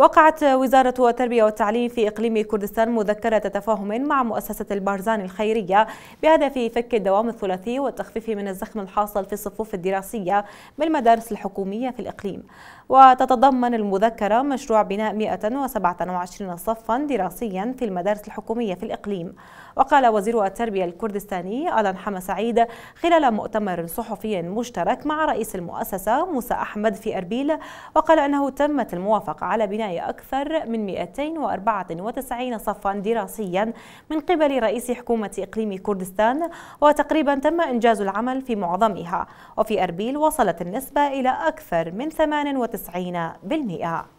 وقعت وزارة التربية والتعليم في إقليم كردستان مذكرة تفاهم مع مؤسسة البارزان الخيرية بهدف فك الدوام الثلاثي والتخفيف من الزخم الحاصل في الصفوف الدراسية بالمدارس الحكومية في الإقليم وتتضمن المذكرة مشروع بناء 127 صفا دراسيا في المدارس الحكومية في الإقليم وقال وزير التربية الكردستاني ألان حما سعيد خلال مؤتمر صحفي مشترك مع رئيس المؤسسة موسى أحمد في أربيل وقال أنه تمت الموافقة على بناء عناية أكثر من 294 صفا دراسيا من قبل رئيس حكومة إقليم كردستان وتقريبا تم إنجاز العمل في معظمها وفي أربيل وصلت النسبة إلى أكثر من 98%